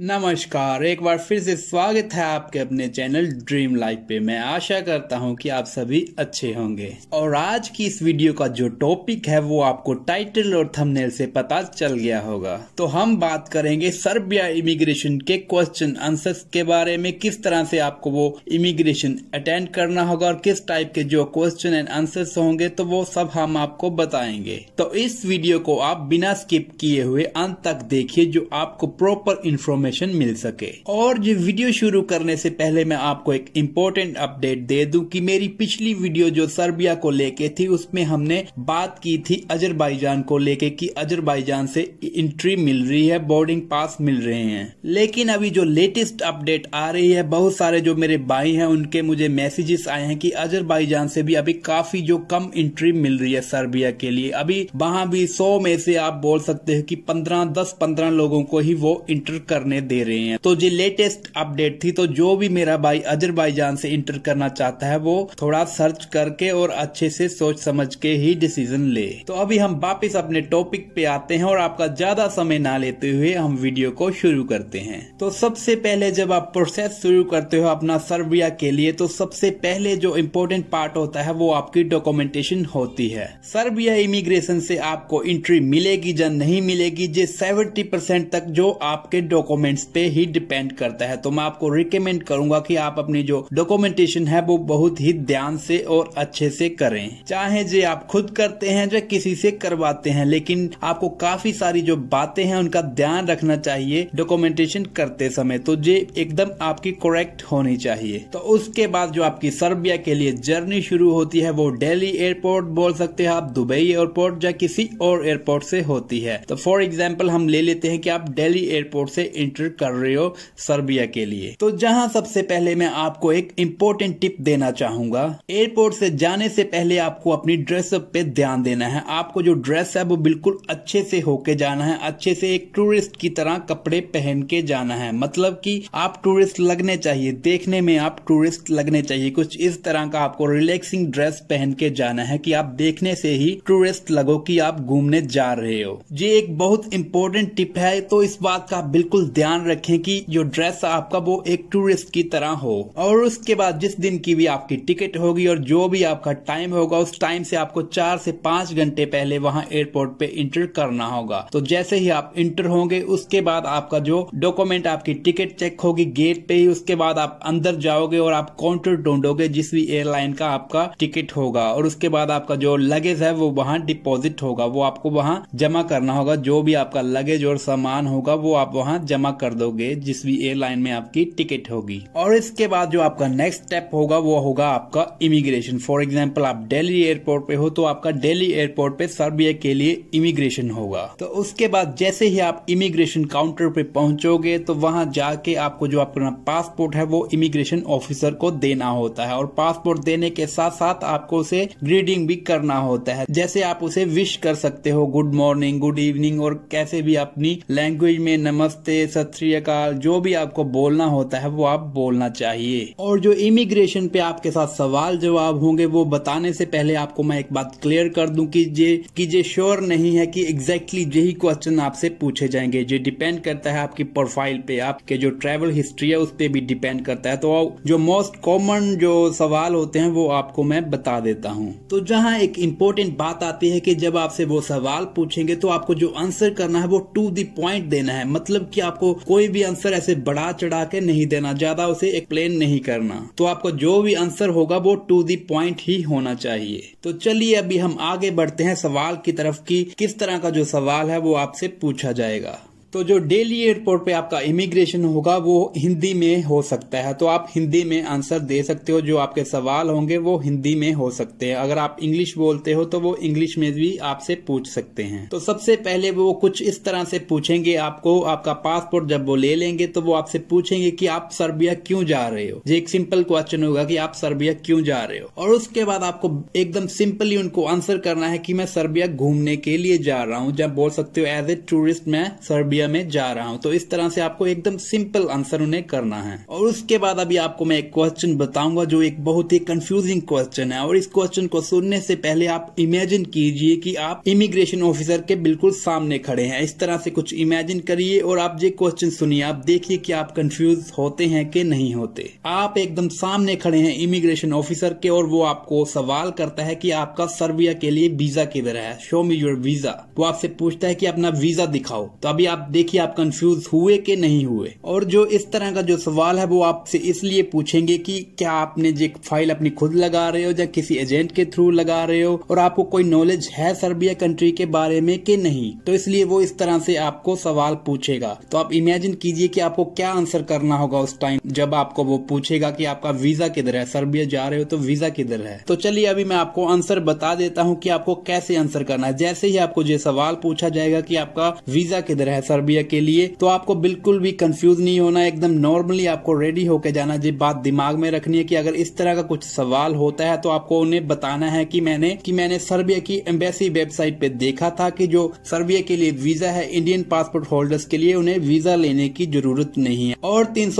नमस्कार एक बार फिर से स्वागत है आपके अपने चैनल ड्रीम लाइफ पे मैं आशा करता हूँ कि आप सभी अच्छे होंगे और आज की इस वीडियो का जो टॉपिक है वो आपको टाइटल और थंबनेल से पता चल गया होगा तो हम बात करेंगे सर्बिया इमिग्रेशन के क्वेश्चन आंसर्स के बारे में किस तरह से आपको वो इमिग्रेशन अटेंड करना होगा और किस टाइप के जो क्वेश्चन एंड आंसर्स होंगे तो वो सब हम आपको बताएंगे तो इस वीडियो को आप बिना स्किप किए हुए अंत तक देखिए जो आपको प्रॉपर इन्फॉर्मेशन इन्फॉर्मेशन मिल सके और जो वीडियो शुरू करने से पहले मैं आपको एक इम्पोर्टेंट अपडेट दे दूं कि मेरी पिछली वीडियो जो सर्बिया को लेके थी उसमें हमने बात की थी अजरबैजान को लेके कि अजरबैजान से एंट्री मिल रही है बोर्डिंग पास मिल रहे हैं लेकिन अभी जो लेटेस्ट अपडेट आ रही है बहुत सारे जो मेरे भाई है उनके मुझे मैसेजेस आए हैं की अजरबाईजान से भी अभी काफी जो कम एंट्री मिल रही है सर्बिया के लिए अभी वहां भी सौ में से आप बोल सकते है कि पंद्रह दस पंद्रह लोगों को ही वो इंटर करने बनाने दे रहे हैं तो जो लेटेस्ट अपडेट थी तो जो भी मेरा भाई अजरबाईजान से इंटर करना चाहता है वो थोड़ा सर्च करके और अच्छे से सोच समझ के ही डिसीजन ले तो अभी हम वापिस अपने टॉपिक पे आते हैं और आपका ज्यादा समय ना लेते हुए हम वीडियो को शुरू करते हैं तो सबसे पहले जब आप प्रोसेस शुरू करते हो अपना सर्बिया के लिए तो सबसे पहले जो इम्पोर्टेंट पार्ट होता है वो आपकी डॉक्यूमेंटेशन होती है सर्बिया इमिग्रेशन से आपको एंट्री मिलेगी या नहीं मिलेगी जो सेवेंटी परसेंट तक जो आपके डॉक्यूमेंट डॉक्यूमेंट्स पे ही डिपेंड करता है तो मैं आपको रिकमेंड करूंगा कि आप अपनी जो डॉक्यूमेंटेशन है वो बहुत ही ध्यान से और अच्छे से करें चाहे जो आप खुद करते हैं जो किसी से करवाते हैं लेकिन आपको काफी सारी जो बातें हैं उनका ध्यान रखना चाहिए डॉक्यूमेंटेशन करते समय तो ये एकदम आपकी करेक्ट होनी चाहिए तो उसके बाद जो आपकी सर्बिया के लिए जर्नी शुरू होती है वो डेली एयरपोर्ट बोल सकते हैं आप दुबई एयरपोर्ट या किसी और एयरपोर्ट से होती है तो फॉर एग्जाम्पल हम ले लेते हैं कि आप डेली एयरपोर्ट से एंटर कर रहे हो सर्बिया के लिए तो जहां सबसे पहले मैं आपको एक इम्पोर्टेंट टिप देना चाहूंगा एयरपोर्ट से जाने से पहले आपको अपनी ड्रेसअप पे ध्यान देना है आपको जो ड्रेस है वो बिल्कुल अच्छे से होके जाना है अच्छे से एक टूरिस्ट की तरह कपड़े पहन के जाना है मतलब की आप टूरिस्ट लगने चाहिए देखने में आप टूरिस्ट लगने चाहिए कुछ इस तरह का आपको रिलैक्सिंग ड्रेस पहन के जाना है की आप देखने से ही टूरिस्ट लगो की आप घूमने जा रहे हो ये एक बहुत इम्पोर्टेंट टिप है तो इस बात का बिल्कुल ध्यान ध्यान रखें कि जो ड्रेस आपका वो एक टूरिस्ट की तरह हो और उसके बाद जिस दिन की भी आपकी टिकट होगी और जो भी आपका टाइम होगा उस टाइम से आपको चार से पांच घंटे पहले वहाँ एयरपोर्ट पे इंटर करना होगा तो जैसे ही आप इंटर होंगे उसके बाद आपका जो डॉक्यूमेंट आपकी टिकट चेक होगी गेट पे ही उसके बाद आप अंदर जाओगे और आप काउंटर ढूंढोगे जिस भी एयरलाइन का आपका टिकट होगा और उसके बाद आपका जो लगेज है वो वहाँ डिपॉजिट होगा वो आपको वहाँ जमा करना होगा जो भी आपका लगेज और सामान होगा वो आप वहाँ जमा कर दोगे जिस भी एयरलाइन में आपकी टिकट होगी और इसके बाद जो आपका नेक्स्ट स्टेप होगा वो होगा आपका इमिग्रेशन फॉर एग्जाम्पल आप डेली एयरपोर्ट पे हो तो आपका डेली एयरपोर्ट पे सर्बिया के लिए इमिग्रेशन होगा तो उसके बाद जैसे ही आप इमिग्रेशन काउंटर पे पहुंचोगे तो वहां जाके आपको जो अपना पासपोर्ट है वो इमिग्रेशन ऑफिसर को देना होता है और पासपोर्ट देने के साथ साथ आपको उसे ग्रीडिंग भी करना होता है जैसे आप उसे विश कर सकते हो गुड मॉर्निंग गुड इवनिंग और कैसे भी अपनी लैंग्वेज में नमस्ते सत जो भी आपको बोलना होता है वो आप बोलना चाहिए और जो इमिग्रेशन पे आपके साथ सवाल जवाब होंगे वो बताने से पहले आपको मैं एक बात क्लियर कर दूं कि ये कि ये श्योर नहीं है कि एग्जैक्टली exactly यही क्वेश्चन आपसे पूछे जाएंगे ये डिपेंड करता है आपकी प्रोफाइल पे आपके जो ट्रेवल हिस्ट्री है उस पर भी डिपेंड करता है तो जो मोस्ट कॉमन जो सवाल होते हैं वो आपको मैं बता देता हूँ तो जहाँ एक इम्पोर्टेंट बात आती है की जब आपसे वो सवाल पूछेंगे तो आपको जो आंसर करना है वो टू दी पॉइंट देना है मतलब की आपको आपको कोई भी आंसर ऐसे बढ़ा चढ़ा के नहीं देना ज्यादा उसे एक्सप्लेन नहीं करना तो आपको जो भी आंसर होगा वो टू दी पॉइंट ही होना चाहिए तो चलिए अभी हम आगे बढ़ते हैं सवाल की तरफ की किस तरह का जो सवाल है वो आपसे पूछा जाएगा तो जो डेली एयरपोर्ट पे आपका इमिग्रेशन होगा वो हिंदी में हो सकता है तो आप हिंदी में आंसर दे सकते हो जो आपके सवाल होंगे वो हिंदी में हो सकते हैं अगर आप इंग्लिश बोलते हो तो वो इंग्लिश में भी आपसे पूछ सकते हैं तो सबसे पहले वो कुछ इस तरह से पूछेंगे आपको आपका पासपोर्ट जब वो ले लेंगे तो वो आपसे पूछेंगे की आप सर्बिया क्यों जा रहे हो जो एक सिंपल क्वेश्चन होगा कि आप सर्बिया क्यों जा रहे हो और उसके बाद आपको एकदम सिंपली उनको आंसर करना है कि मैं सर्बिया घूमने के लिए जा रहा हूँ जब बोल सकते हो एज ए टूरिस्ट मैं सर्बिया एरिया में जा रहा हूँ तो इस तरह से आपको एकदम सिंपल आंसर उन्हें करना है और उसके बाद अभी आपको मैं एक क्वेश्चन बताऊंगा जो एक बहुत ही कंफ्यूजिंग क्वेश्चन है और इस क्वेश्चन को सुनने से पहले आप इमेजिन कीजिए कि आप इमिग्रेशन ऑफिसर के बिल्कुल सामने खड़े हैं इस तरह से कुछ इमेजिन करिए और आप ये क्वेश्चन सुनिए आप देखिए कि आप कंफ्यूज होते हैं कि नहीं होते आप एकदम सामने खड़े हैं इमिग्रेशन ऑफिसर के और वो आपको सवाल करता है कि आपका सर्बिया के लिए वीजा किधर है शो मी योर वीजा वो आपसे पूछता है कि अपना वीजा दिखाओ तो अभी आप देखिए आप कंफ्यूज हुए कि नहीं हुए और जो इस तरह का जो सवाल है वो आपसे इसलिए पूछेंगे कि क्या आपने जो फाइल अपनी खुद लगा रहे हो या किसी एजेंट के थ्रू लगा रहे हो और आपको कोई नॉलेज है सर्बिया कंट्री के बारे में कि नहीं तो इसलिए वो इस तरह से आपको सवाल पूछेगा तो आप इमेजिन कीजिए कि आपको क्या आंसर करना होगा उस टाइम जब आपको वो पूछेगा कि आपका वीजा किधर है सर्बिया जा रहे हो तो वीजा किधर है तो चलिए अभी मैं आपको आंसर बता देता हूँ की आपको कैसे आंसर करना है जैसे ही आपको ये सवाल पूछा जाएगा की आपका वीजा किधर है सर्बिया अरबिया के लिए तो आपको बिल्कुल भी कंफ्यूज नहीं होना एकदम नॉर्मली आपको रेडी होकर जाना जी बात दिमाग में रखनी है कि अगर इस तरह का कुछ सवाल होता है तो आपको उन्हें बताना है कि मैंने कि मैंने सर्बिया की एम्बेसी वेबसाइट पे देखा था कि जो सर्बिया के लिए वीजा है इंडियन पासपोर्ट होल्डर्स के लिए उन्हें वीजा लेने की जरूरत नहीं है और तीन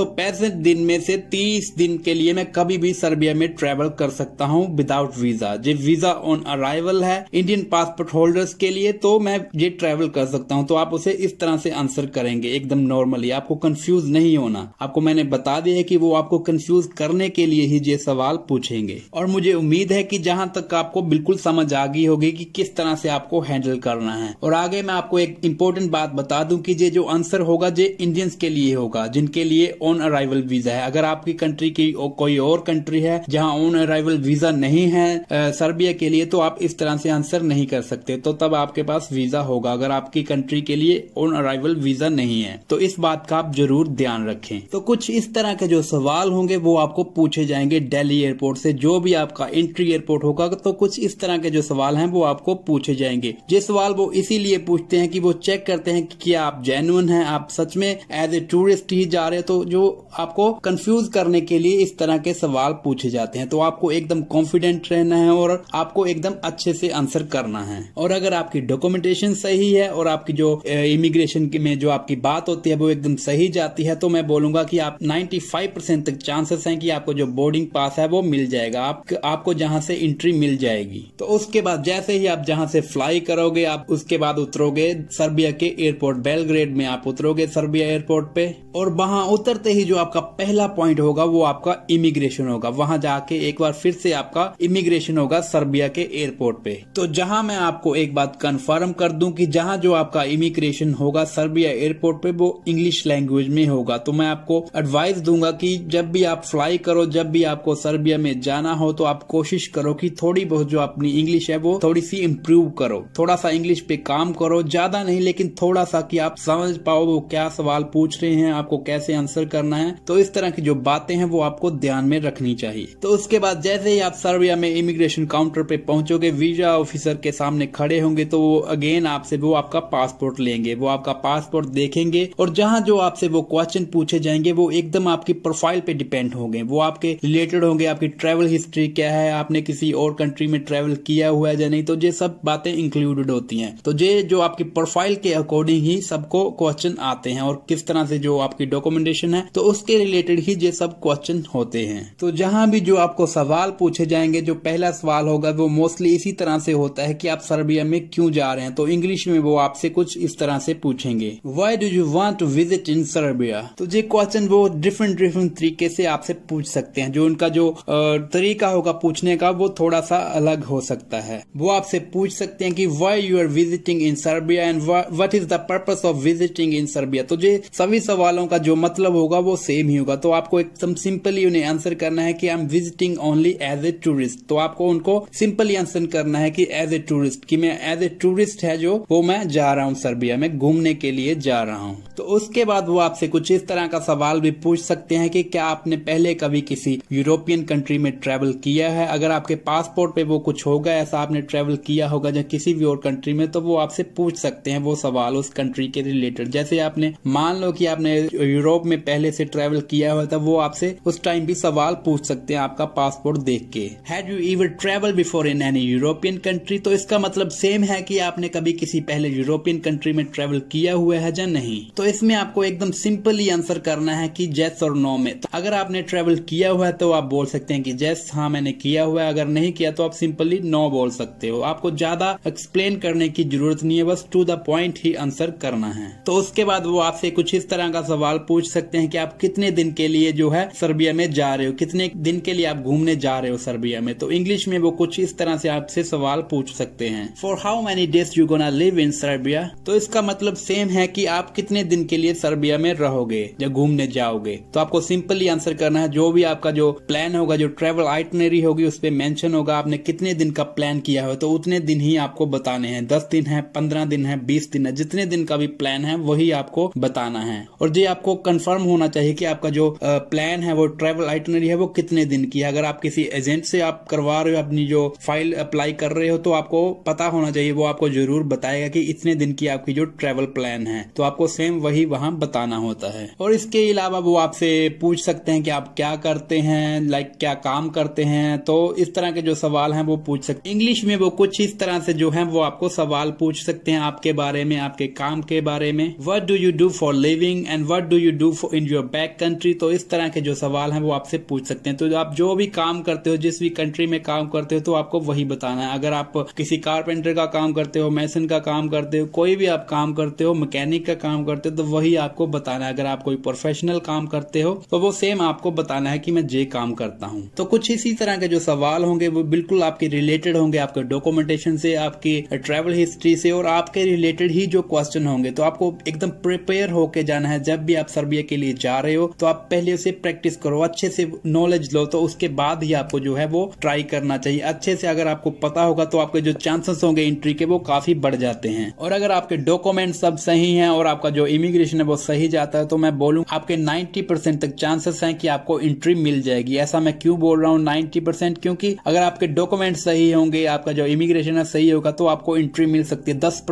दिन में से तीस दिन के लिए मैं कभी भी सर्बिया में ट्रेवल कर सकता हूँ विदाउट वीजा जो वीजा ऑन अराइवल है इंडियन पासपोर्ट होल्डर्स के लिए तो मैं ये ट्रेवल कर सकता हूँ तो आप उसे इस तरह से आंसर करेंगे एकदम नॉर्मली आपको कंफ्यूज नहीं होना आपको मैंने बता दिया है कि वो आपको कंफ्यूज करने के लिए ही ये सवाल पूछेंगे और मुझे उम्मीद है कि जहां तक आपको बिल्कुल समझ आ गई होगी कि किस तरह से आपको हैंडल करना है और आगे मैं आपको एक इम्पोर्टेंट बात बता दूं कि ये जो आंसर होगा ये इंडियंस के लिए होगा जिनके लिए ऑन अराइवल वीजा है अगर आपकी कंट्री की कोई और कंट्री है जहाँ ऑन अराइवल वीजा नहीं है सर्बिया के लिए तो आप इस तरह से आंसर नहीं कर सकते तो तब आपके पास वीजा होगा अगर आपकी कंट्री के लिए ऑन अराइवल अराइवल वीजा नहीं है तो इस बात का आप जरूर ध्यान रखें तो कुछ इस तरह के जो सवाल होंगे वो आपको पूछे जाएंगे दिल्ली एयरपोर्ट से जो भी आपका एंट्री एयरपोर्ट होगा तो कुछ इस तरह के जो सवाल हैं वो आपको पूछे जाएंगे ये सवाल वो इसीलिए पूछते हैं कि वो चेक करते हैं कि क्या आप जेन्युन हैं आप सच में एज ए टूरिस्ट ही जा रहे हैं तो जो आपको कंफ्यूज करने के लिए इस तरह के सवाल पूछे जाते हैं तो आपको एकदम कॉन्फिडेंट रहना है और आपको एकदम अच्छे से आंसर करना है और अगर आपकी डॉक्यूमेंटेशन सही है और आपकी जो इमिग्रेशन कन्वर्सेशन में जो आपकी बात होती है वो एकदम सही जाती है तो मैं बोलूंगा कि आप 95 परसेंट तक चांसेस हैं कि आपको जो बोर्डिंग पास है वो मिल जाएगा आप, आपको जहां से एंट्री मिल जाएगी तो उसके बाद जैसे ही आप जहां से फ्लाई करोगे आप उसके बाद उतरोगे सर्बिया के एयरपोर्ट बेलग्रेड में आप उतरोगे सर्बिया एयरपोर्ट पे और वहां उतरते ही जो आपका पहला पॉइंट होगा वो आपका इमिग्रेशन होगा वहां जाके एक बार फिर से आपका इमिग्रेशन होगा सर्बिया के एयरपोर्ट पे तो जहां मैं आपको एक बात कंफर्म कर दूं कि जहां जो आपका इमिग्रेशन होगा सर्बिया एयरपोर्ट पे वो इंग्लिश लैंग्वेज में होगा तो मैं आपको एडवाइस दूंगा कि जब भी आप फ्लाई करो जब भी आपको सर्बिया में जाना हो तो आप कोशिश करो कि थोड़ी बहुत जो अपनी इंग्लिश है वो थोड़ी सी इम्प्रूव करो थोड़ा सा इंग्लिश पे काम करो ज्यादा नहीं लेकिन थोड़ा सा कि आप समझ पाओ वो क्या सवाल पूछ रहे हैं आपको कैसे आंसर करना है तो इस तरह की जो बातें हैं वो आपको ध्यान में रखनी चाहिए तो उसके बाद जैसे ही आप सर्बिया में इमिग्रेशन काउंटर पे पहुंचोगे वीजा ऑफिसर के सामने खड़े होंगे तो वो अगेन आपसे वो आपका पासपोर्ट लेंगे वो आपका पासपोर्ट देखेंगे और जहाँ जो आपसे वो क्वेश्चन पूछे जाएंगे वो एकदम आपकी प्रोफाइल पे डिपेंड होंगे वो आपके रिलेटेड होंगे आपकी ट्रेवल हिस्ट्री क्या है आपने किसी और कंट्री में ट्रेवल किया हुआ है या नहीं तो ये सब बातें इंक्लूडेड होती हैं तो ये जो आपकी प्रोफाइल के अकॉर्डिंग ही सबको क्वेश्चन आते हैं और किस तरह से जो आपकी डॉक्यूमेंटेशन है तो उसके रिलेटेड ही ये सब क्वेश्चन होते हैं तो जहां भी जो आपको सवाल पूछे जाएंगे जो पहला सवाल होगा वो मोस्टली इसी तरह से होता है कि आप सर्बिया में क्यों जा रहे हैं तो इंग्लिश में वो आपसे कुछ इस तरह से पूछेंगे करेंगे why do you want to visit in Serbia तो ये क्वेश्चन वो डिफरेंट डिफरेंट तरीके से आपसे पूछ सकते हैं जो उनका जो तरीका होगा पूछने का वो थोड़ा सा अलग हो सकता है वो आपसे पूछ सकते हैं कि why you are visiting in Serbia and what is the purpose of visiting in Serbia तो ये सभी सवालों का जो मतलब होगा वो सेम ही होगा तो आपको एकदम सिंपली उन्हें आंसर करना है कि I am visiting only as a tourist तो आपको उनको सिंपली आंसर करना है कि एज ए टूरिस्ट कि मैं एज ए टूरिस्ट है जो वो मैं जा रहा हूँ सर्बिया में घूमने के के लिए जा रहा हूँ तो उसके बाद वो आपसे कुछ इस तरह का सवाल भी पूछ सकते हैं कि क्या आपने पहले कभी किसी यूरोपियन कंट्री में ट्रेवल किया है अगर आपके पासपोर्ट पे वो कुछ होगा ऐसा आपने ट्रेवल किया होगा या किसी भी और कंट्री में तो वो आपसे पूछ सकते हैं वो सवाल उस कंट्री के रिलेटेड जैसे आपने मान लो कि आपने यूरोप में पहले से ट्रेवल किया हुआ था वो आपसे उस टाइम भी सवाल पूछ सकते हैं आपका पासपोर्ट देख के had you ever travel before in any European country तो इसका मतलब सेम है कि आपने कभी किसी पहले यूरोपियन कंट्री में ट्रेवल किया हुआ है या नहीं तो इसमें आपको एकदम सिंपली आंसर करना है कि जेस और नो में तो अगर आपने ट्रेवल किया हुआ है तो आप बोल सकते हैं कि जेस हाँ मैंने किया हुआ है अगर नहीं किया तो आप सिंपली नो बोल सकते हो आपको ज्यादा एक्सप्लेन करने की जरूरत नहीं है बस टू द पॉइंट ही आंसर करना है तो उसके बाद वो आपसे कुछ इस तरह का सवाल पूछ सकते हैं कि आप कितने दिन के लिए जो है सर्बिया में जा रहे हो कितने दिन के लिए आप घूमने जा रहे हो सर्बिया में तो इंग्लिश में वो कुछ इस तरह से आपसे सवाल पूछ सकते हैं for how many days you gonna live in Serbia तो इसका मतलब सेम क्वेश्चन है कि आप कितने दिन के लिए सर्बिया में रहोगे या घूमने जाओगे तो आपको सिंपली आंसर करना है जो भी आपका जो प्लान होगा जो ट्रेवल आइटनरी होगी उस पर मैंशन होगा आपने कितने दिन का प्लान किया हो तो उतने दिन ही आपको बताने हैं दस दिन है पंद्रह दिन है बीस दिन है जितने दिन का भी प्लान है वही आपको बताना है और जो आपको कंफर्म होना चाहिए कि आपका जो प्लान है वो ट्रेवल आइटनरी है वो कितने दिन की है अगर आप किसी एजेंट से आप करवा रहे हो अपनी जो फाइल अप्लाई कर रहे हो तो आपको पता होना चाहिए वो आपको जरूर बताएगा कि इतने दिन की आपकी जो ट्रेवल प्लान प्लान है तो आपको सेम वही वहाँ बताना होता है और इसके अलावा वो आपसे पूछ सकते हैं कि आप क्या करते हैं लाइक क्या काम करते हैं तो इस तरह के जो सवाल हैं वो पूछ सकते इंग्लिश में वो कुछ इस तरह से जो है वो आपको सवाल पूछ सकते हैं आपके बारे में आपके काम के बारे में what do you do for living and what do you do for in your back country तो इस तरह के जो सवाल है वो आपसे पूछ सकते हैं तो आप जो भी काम करते हो जिस भी कंट्री में काम करते हो तो आपको वही बताना है अगर आप किसी कारपेंटर का काम करते हो मैसन का काम करते हो कोई भी आप काम करते हो मैकेनिक का काम करते हो तो वही आपको बताना है अगर आप कोई प्रोफेशनल काम करते हो तो वो सेम आपको बताना है कि मैं जे काम करता हूँ तो कुछ इसी तरह के जो सवाल होंगे वो बिल्कुल आपके रिलेटेड होंगे आपके डॉक्यूमेंटेशन से आपके ट्रेवल हिस्ट्री से और आपके रिलेटेड ही जो क्वेश्चन होंगे तो आपको एकदम प्रिपेयर होके जाना है जब भी आप सर्बिया के लिए जा रहे हो तो आप पहले उसे प्रैक्टिस करो अच्छे से नॉलेज लो तो उसके बाद ही आपको जो है वो ट्राई करना चाहिए अच्छे से अगर आपको पता होगा तो आपके जो चांसेस होंगे एंट्री के वो काफी बढ़ जाते हैं और अगर आपके डॉक्यूमेंट सब सही हैं और आपका जो इमिग्रेशन है वो सही जाता है तो मैं बोलूँ आपके 90 परसेंट तक चांसेस हैं कि आपको एंट्री मिल जाएगी ऐसा मैं क्यों बोल रहा हूँ 90 परसेंट क्योंकि अगर आपके डॉक्यूमेंट सही होंगे आपका जो इमिग्रेशन है सही होगा तो आपको एंट्री मिल सकती है दस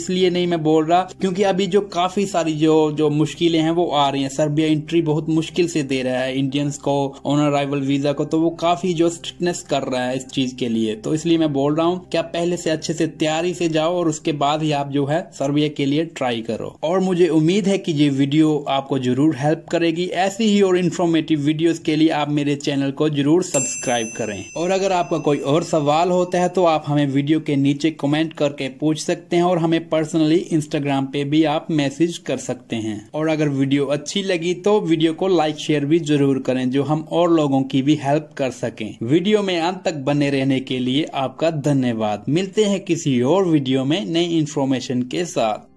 इसलिए नहीं मैं बोल रहा क्योंकि अभी जो काफी सारी जो जो मुश्किलें हैं वो आ रही है सर्बिया एंट्री बहुत मुश्किल से दे रहा है इंडियंस को ऑन अराइवल वीजा को तो वो काफी जो स्ट्रिक्टनेस कर रहा है इस चीज के लिए तो इसलिए मैं बोल रहा हूँ क्या आप पहले से अच्छे से तैयारी से जाओ और उसके बाद ही आप जो है सर्बिया के लिए ट्राई करो और मुझे उम्मीद है कि ये वीडियो आपको जरूर हेल्प करेगी ऐसी ही और इन्फॉर्मेटिव वीडियोस के लिए आप मेरे चैनल को जरूर सब्सक्राइब करें और अगर आपका कोई और सवाल होता है तो आप हमें वीडियो के नीचे कमेंट करके पूछ सकते हैं और हमें पर्सनली इंस्टाग्राम पे भी आप मैसेज कर सकते हैं और अगर वीडियो अच्छी लगी तो वीडियो को लाइक शेयर भी जरूर करें जो हम और लोगों की भी हेल्प कर सके वीडियो में अंत तक बने रहने के लिए आपका धन्यवाद मिलते हैं किसी और वीडियो में नई इन्फॉर्मेशन के साथ